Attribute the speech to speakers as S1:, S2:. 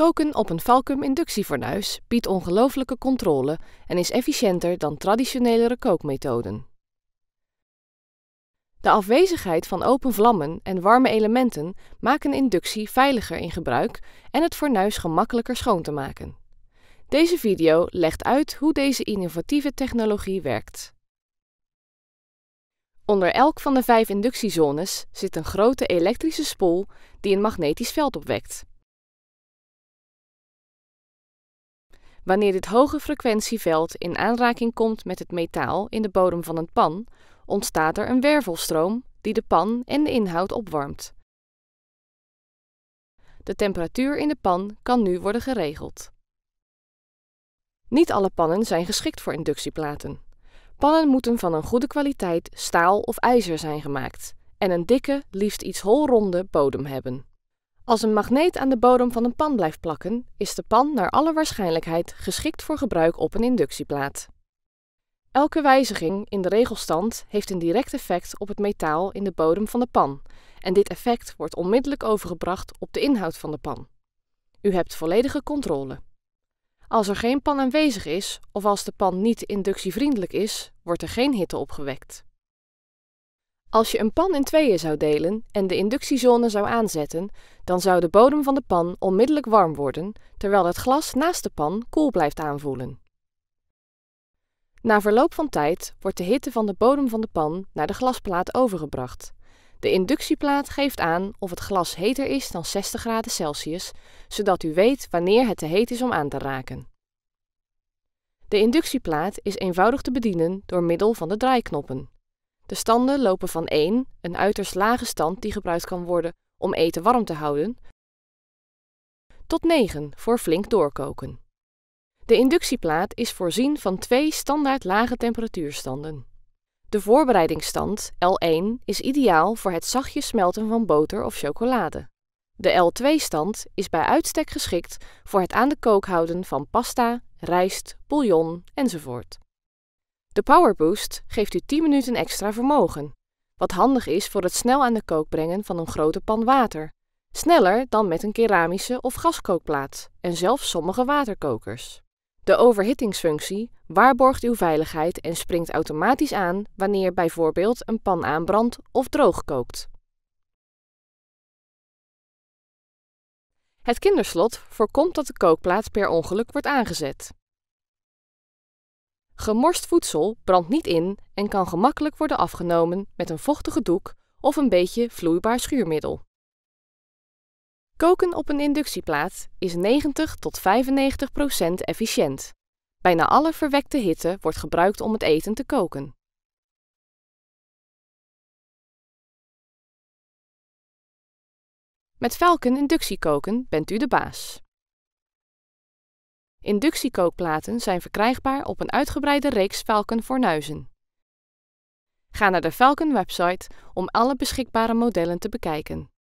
S1: Koken op een falcum inductiefornuis biedt ongelooflijke controle en is efficiënter dan traditionelere kookmethoden. De afwezigheid van open vlammen en warme elementen maken inductie veiliger in gebruik en het fornuis gemakkelijker schoon te maken. Deze video legt uit hoe deze innovatieve technologie werkt. Onder elk van de vijf inductiezones zit een grote elektrische spoel die een magnetisch veld opwekt. Wanneer dit hoge frequentieveld in aanraking komt met het metaal in de bodem van een pan, ontstaat er een wervelstroom die de pan en de inhoud opwarmt. De temperatuur in de pan kan nu worden geregeld. Niet alle pannen zijn geschikt voor inductieplaten. Pannen moeten van een goede kwaliteit staal of ijzer zijn gemaakt en een dikke, liefst iets holronde bodem hebben. Als een magneet aan de bodem van een pan blijft plakken, is de pan naar alle waarschijnlijkheid geschikt voor gebruik op een inductieplaat. Elke wijziging in de regelstand heeft een direct effect op het metaal in de bodem van de pan en dit effect wordt onmiddellijk overgebracht op de inhoud van de pan. U hebt volledige controle. Als er geen pan aanwezig is of als de pan niet inductievriendelijk is, wordt er geen hitte opgewekt. Als je een pan in tweeën zou delen en de inductiezone zou aanzetten, dan zou de bodem van de pan onmiddellijk warm worden, terwijl het glas naast de pan koel blijft aanvoelen. Na verloop van tijd wordt de hitte van de bodem van de pan naar de glasplaat overgebracht. De inductieplaat geeft aan of het glas heter is dan 60 graden Celsius, zodat u weet wanneer het te heet is om aan te raken. De inductieplaat is eenvoudig te bedienen door middel van de draaiknoppen. De standen lopen van 1, een uiterst lage stand die gebruikt kan worden om eten warm te houden, tot 9 voor flink doorkoken. De inductieplaat is voorzien van twee standaard lage temperatuurstanden. De voorbereidingsstand L1 is ideaal voor het zachtjes smelten van boter of chocolade. De L2-stand is bij uitstek geschikt voor het aan de kook houden van pasta, rijst, bouillon enzovoort. De Power Boost geeft u 10 minuten extra vermogen, wat handig is voor het snel aan de kook brengen van een grote pan water. Sneller dan met een keramische of gaskookplaat en zelfs sommige waterkokers. De overhittingsfunctie waarborgt uw veiligheid en springt automatisch aan wanneer bijvoorbeeld een pan aanbrandt of droog kookt. Het kinderslot voorkomt dat de kookplaat per ongeluk wordt aangezet. Gemorst voedsel brandt niet in en kan gemakkelijk worden afgenomen met een vochtige doek of een beetje vloeibaar schuurmiddel. Koken op een inductieplaat is 90 tot 95 procent efficiënt. Bijna alle verwekte hitte wordt gebruikt om het eten te koken.
S2: Met Falcon inductiekoken bent u
S1: de baas. Inductiekookplaten zijn verkrijgbaar op een uitgebreide reeks Falcon fornuizen. Ga naar de Falcon website om alle beschikbare modellen te bekijken.